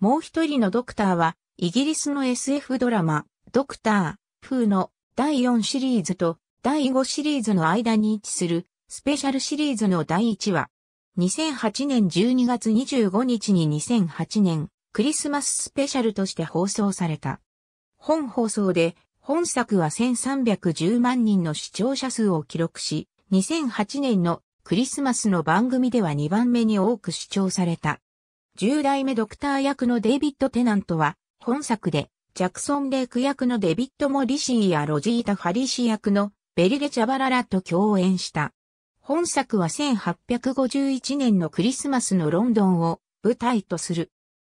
もう一人のドクターは、イギリスの SF ドラマ、ドクター、風の第4シリーズと第5シリーズの間に位置する、スペシャルシリーズの第1話。2008年12月25日に2008年、クリスマススペシャルとして放送された。本放送で、本作は1310万人の視聴者数を記録し、2008年のクリスマスの番組では2番目に多く視聴された。10代目ドクター役のデイビッド・テナントは、本作で、ジャクソン・レイク役のデビッド・モリシーやロジータ・ファリシ役のベリレ・チャバララと共演した。本作は1851年のクリスマスのロンドンを舞台とする。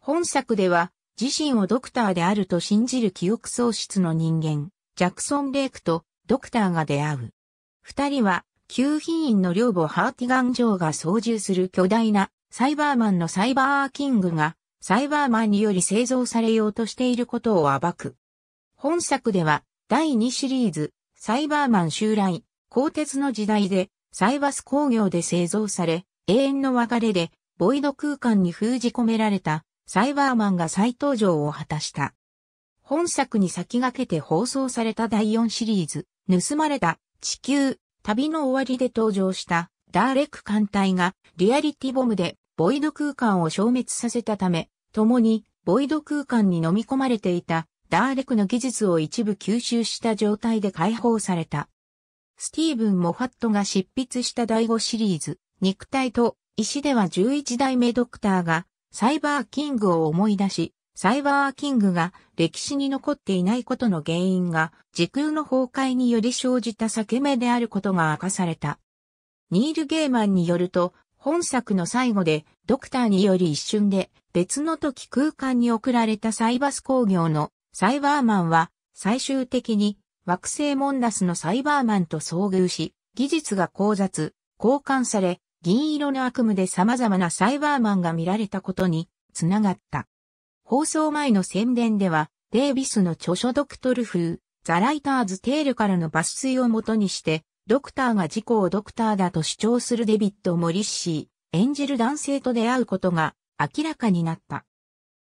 本作では、自身をドクターであると信じる記憶喪失の人間、ジャクソン・レイクとドクターが出会う。二人は、旧品員の寮母ハーティガン城が操縦する巨大なサイバーマンのサイバーキングがサイバーマンにより製造されようとしていることを暴く。本作では第2シリーズサイバーマン襲来、鋼鉄の時代でサイバス工業で製造され永遠の別れでボイド空間に封じ込められたサイバーマンが再登場を果たした。本作に先駆けて放送された第4シリーズ、盗まれた地球、旅の終わりで登場したダーレック艦隊がリアリティボムでボイド空間を消滅させたため、共にボイド空間に飲み込まれていたダーレクの技術を一部吸収した状態で解放された。スティーブン・モファットが執筆した第5シリーズ、肉体と石では11代目ドクターがサイバーキングを思い出し、サイバーキングが歴史に残っていないことの原因が時空の崩壊により生じた裂け目であることが明かされた。ニール・ゲーマンによると、本作の最後で、ドクターにより一瞬で、別の時空間に送られたサイバス工業のサイバーマンは、最終的に惑星モンダスのサイバーマンと遭遇し、技術が交雑、交換され、銀色の悪夢で様々なサイバーマンが見られたことにつながった。放送前の宣伝では、デイビスの著書ドクトル風、ザ・ライターズ・テールからの抜粋をもとにして、ドクターが自己をドクターだと主張するデビッド・モリッシー、演じる男性と出会うことが明らかになった。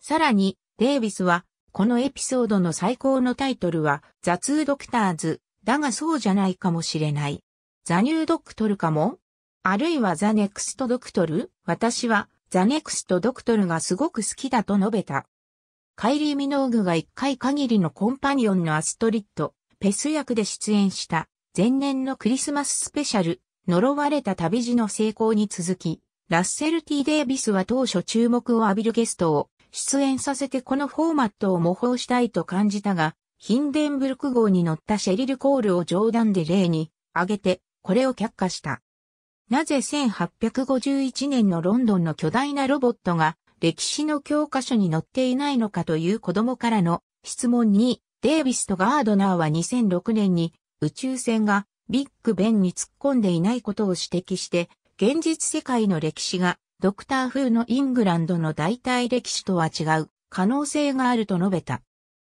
さらに、デイビスは、このエピソードの最高のタイトルは、ザ・ツー・ドクターズ、だがそうじゃないかもしれない。ザ・ニュー・ドクトルかもあるいはザ・ネクスト・ドクトル私は、ザ・ネクスト・ドクトルがすごく好きだと述べた。カイリー・ミノーグが一回限りのコンパニオンのアストリッド、ペス役で出演した前年のクリスマススペシャル、呪われた旅路の成功に続き、ラッセル T デイビスは当初注目を浴びるゲストを出演させてこのフォーマットを模倣したいと感じたが、ヒンデンブルク号に乗ったシェリル・コールを冗談で例に挙げて、これを却下した。なぜ1851年のロンドンの巨大なロボットが歴史の教科書に載っていないのかという子供からの質問に、デイビスとガードナーは2006年に宇宙船がビッグベンに突っ込んでいないことを指摘して、現実世界の歴史がドクター風のイングランドの代替歴史とは違う可能性があると述べた。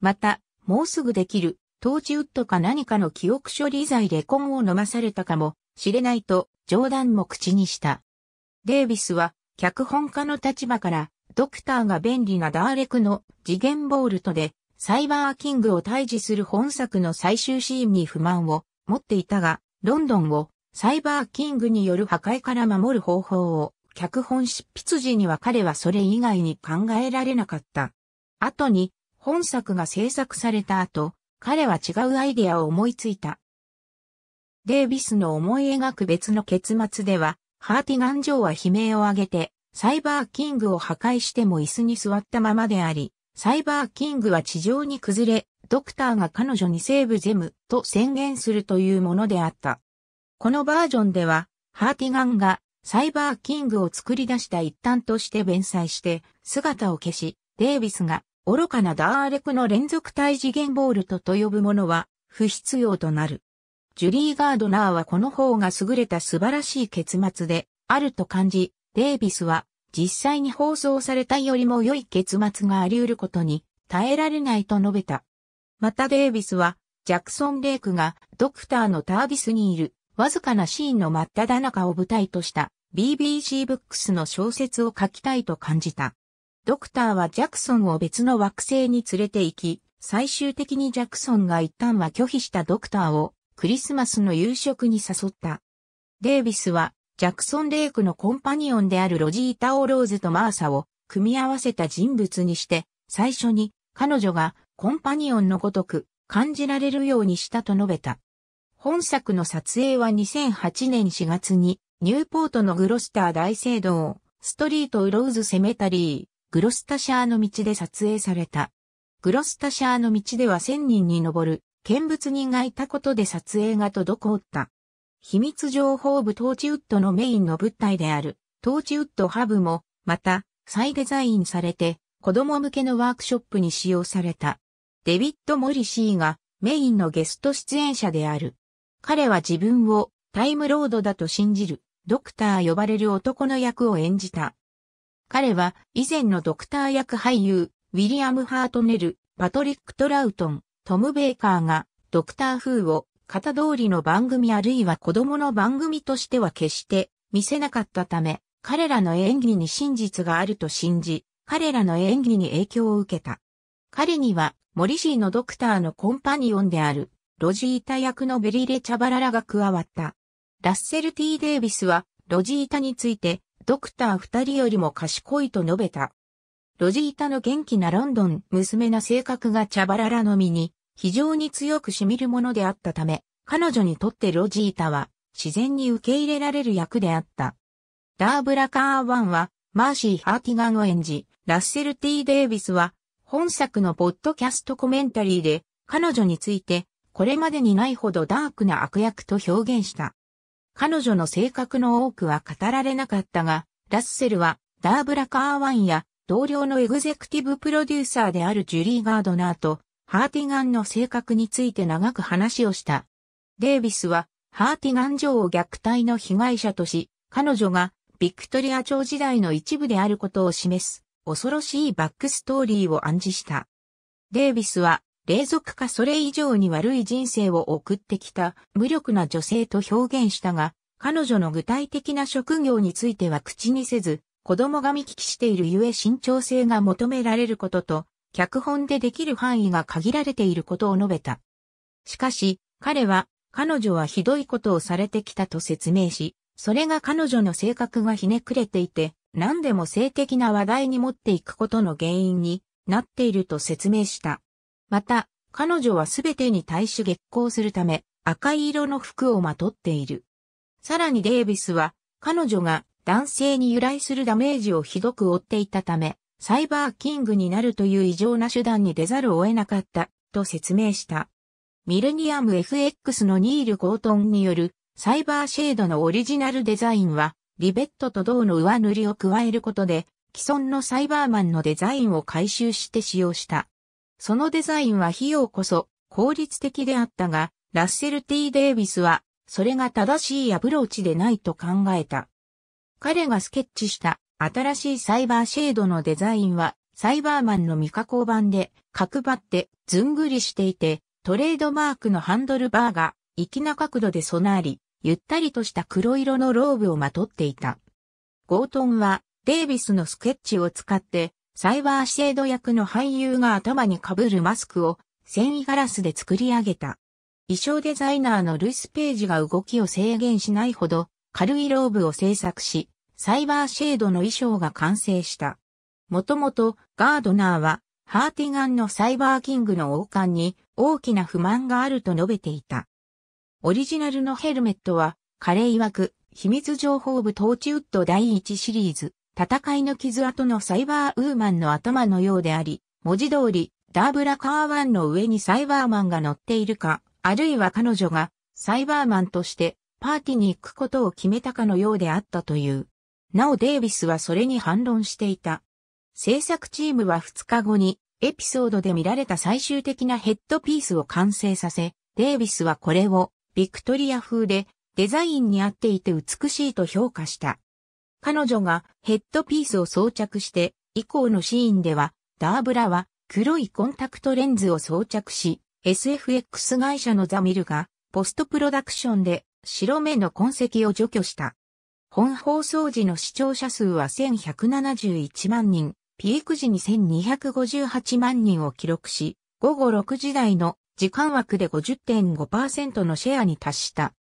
また、もうすぐできるトーチウッドか何かの記憶処理剤で根を飲まされたかもしれないと冗談も口にした。デイビスは脚本家の立場からドクターが便利なダーレクの次元ボールトでサイバーキングを退治する本作の最終シーンに不満を持っていたが、ロンドンをサイバーキングによる破壊から守る方法を脚本執筆時には彼はそれ以外に考えられなかった。後に本作が制作された後、彼は違うアイデアを思いついた。デイビスの思い描く別の結末では、ハーティガン城は悲鳴を上げて、サイバーキングを破壊しても椅子に座ったままであり、サイバーキングは地上に崩れ、ドクターが彼女にセーブゼムと宣言するというものであった。このバージョンでは、ハーティガンがサイバーキングを作り出した一端として弁済して、姿を消し、デイビスが愚かなダーレクの連続体次元ボールトと呼ぶものは不必要となる。ジュリー・ガードナーはこの方が優れた素晴らしい結末であると感じ、デイビスは実際に放送されたよりも良い結末があり得ることに耐えられないと述べた。またデイビスは、ジャクソン・レイクがドクターのタービスにいるわずかなシーンの真っ只中を舞台とした BBC ブックスの小説を書きたいと感じた。ドクターはジャクソンを別の惑星に連れて行き、最終的にジャクソンが一旦は拒否したドクターをクリスマスの夕食に誘った。デイビスはジャクソン・レイクのコンパニオンであるロジータ・オローズとマーサを組み合わせた人物にして、最初に彼女がコンパニオンのごとく感じられるようにしたと述べた。本作の撮影は2008年4月にニューポートのグロスター大聖堂、ストリート・ウローズ・セメタリー、グロスタシャーの道で撮影された。グロスタシャーの道では1000人に上る見物人がいたことで撮影が滞った。秘密情報部トーチウッドのメインの物体である、トーチウッドハブも、また、再デザインされて、子供向けのワークショップに使用された。デビッド・モリシーがメインのゲスト出演者である。彼は自分をタイムロードだと信じる、ドクター呼ばれる男の役を演じた。彼は以前のドクター役俳優、ウィリアム・ハートネル、パトリック・トラウトン、トム・ベイカーがドクター風を型通りの番組あるいは子供の番組としては決して見せなかったため、彼らの演技に真実があると信じ、彼らの演技に影響を受けた。彼には、モリシーのドクターのコンパニオンである、ロジータ役のベリレ・チャバララが加わった。ラッセル・ T・ デイビスは、ロジータについて、ドクター二人よりも賢いと述べた。ロジータの元気なロンドン娘な性格がチャバララの身に非常に強く染みるものであったため、彼女にとってロジータは自然に受け入れられる役であった。ダーブラカーワンはマーシー・ハーティガンを演じ、ラッセル・ T・ デイビスは本作のポッドキャストコメンタリーで彼女についてこれまでにないほどダークな悪役と表現した。彼女の性格の多くは語られなかったが、ラッセルはダーブラカーワンや同僚のエグゼクティブプロデューサーであるジュリー・ガードナーとハーティガンの性格について長く話をした。デイビスは、ハーティガン女王虐待の被害者とし、彼女がビクトリア朝時代の一部であることを示す、恐ろしいバックストーリーを暗示した。デイビスは、霊俗かそれ以上に悪い人生を送ってきた無力な女性と表現したが、彼女の具体的な職業については口にせず、子供が見聞きしているゆえ慎重性が求められることと、脚本でできる範囲が限られていることを述べた。しかし、彼は、彼女はひどいことをされてきたと説明し、それが彼女の性格がひねくれていて、何でも性的な話題に持っていくことの原因になっていると説明した。また、彼女はすべてに対し激行するため、赤色の服をまとっている。さらにデイビスは、彼女が男性に由来するダメージをひどく負っていたため、サイバーキングになるという異常な手段に出ざるを得なかった、と説明した。ミレニアム FX のニール・ゴートンによるサイバーシェードのオリジナルデザインは、リベットと銅の上塗りを加えることで、既存のサイバーマンのデザインを回収して使用した。そのデザインは費用こそ効率的であったが、ラッセル・ T・ デイビスは、それが正しいアプローチでないと考えた。彼がスケッチした新しいサイバーシェードのデザインは、サイバーマンの未加工版で、角張って、ずんぐりしていて、トレードマークのハンドルバーが、粋な角度で備わり、ゆったりとした黒色のローブをまとっていた。ゴートンは、デイビスのスケッチを使って、サイバーシェード役の俳優が頭に被るマスクを、繊維ガラスで作り上げた。衣装デザイナーのルイス・ページが動きを制限しないほど、軽いローブを制作し、サイバーシェードの衣装が完成した。もともとガードナーはハーティガンのサイバーキングの王冠に大きな不満があると述べていた。オリジナルのヘルメットは、彼曰く、秘密情報部トーチウッド第1シリーズ、戦いの傷跡のサイバーウーマンの頭のようであり、文字通り、ダーブラカーワンの上にサイバーマンが乗っているか、あるいは彼女がサイバーマンとしてパーティに行くことを決めたかのようであったという。なおデイビスはそれに反論していた。制作チームは2日後にエピソードで見られた最終的なヘッドピースを完成させ、デイビスはこれをビクトリア風でデザインに合っていて美しいと評価した。彼女がヘッドピースを装着して以降のシーンではダーブラは黒いコンタクトレンズを装着し SFX 会社のザミルがポストプロダクションで白目の痕跡を除去した。本放送時の視聴者数は1171万人、ピーク時に1258万人を記録し、午後6時台の時間枠で50.5%のシェアに達した。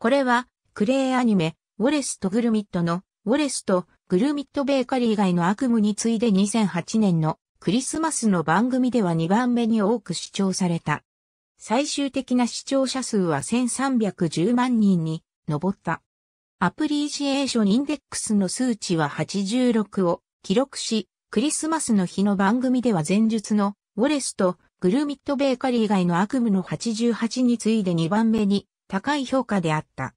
これは、クレイアニメ、ウォレスとグルミットの、ウォレスとグルミットベーカリー以外の悪夢に次いで2008年のクリスマスの番組では2番目に多く視聴された。最終的な視聴者数は1310万人に上った。アプリシエーションインデックスの数値は86を記録し、クリスマスの日の番組では前述のウォレスとグルミットベーカリー以外の悪夢の88に次いで2番目に高い評価であった。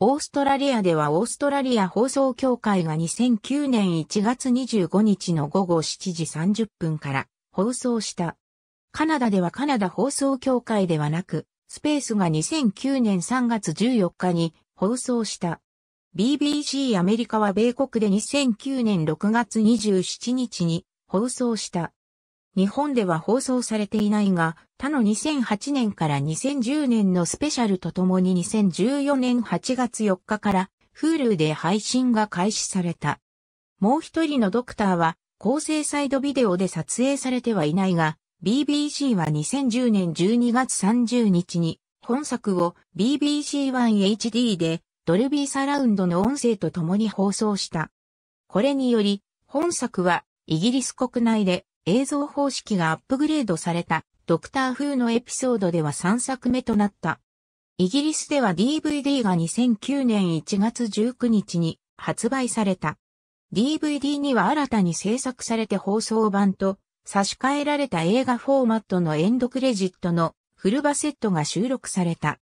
オーストラリアではオーストラリア放送協会が2009年1月25日の午後7時30分から放送した。カナダではカナダ放送協会ではなく、スペースが2009年3月14日に放送した。BBC アメリカは米国で2009年6月27日に放送した。日本では放送されていないが、他の2008年から2010年のスペシャルとともに2014年8月4日から Hulu で配信が開始された。もう一人のドクターは、高精細度ビデオで撮影されてはいないが、BBC は2010年12月30日に、本作を BBC1HD でドルビーサラウンドの音声と共に放送した。これにより、本作はイギリス国内で映像方式がアップグレードされたドクター風のエピソードでは3作目となった。イギリスでは DVD が2009年1月19日に発売された。DVD には新たに制作されて放送版と差し替えられた映画フォーマットのエンドクレジットのフルバセットが収録された。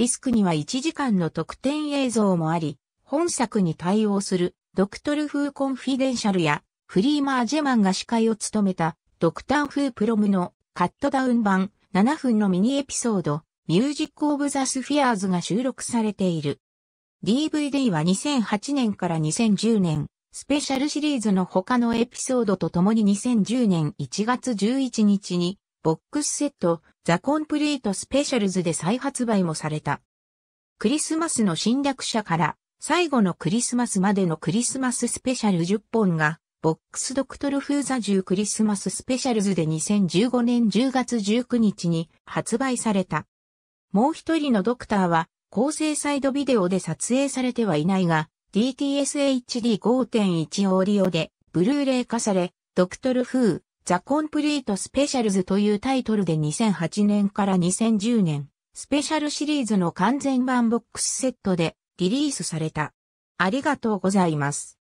ディスクには1時間の特典映像もあり、本作に対応するドクトル風コンフィデンシャルやフリーマージェマンが司会を務めたドクター風プロムのカットダウン版7分のミニエピソードミュージックオブザスフィアーズが収録されている。DVD は2008年から2010年スペシャルシリーズの他のエピソードとともに2010年1月11日にボックスセット、ザ・コンプリート・スペシャルズで再発売もされた。クリスマスの侵略者から最後のクリスマスまでのクリスマススペシャル10本が、ボックスドクトルフーザュークリスマススペシャルズで2015年10月19日に発売された。もう一人のドクターは、構成サイドビデオで撮影されてはいないが、DTSHD5.1 オーディオで、ブルーレイ化され、ドクトルフー、ザ・コンプリート・スペシャルズというタイトルで2008年から2010年、スペシャルシリーズの完全版ボックスセットでリリースされた。ありがとうございます。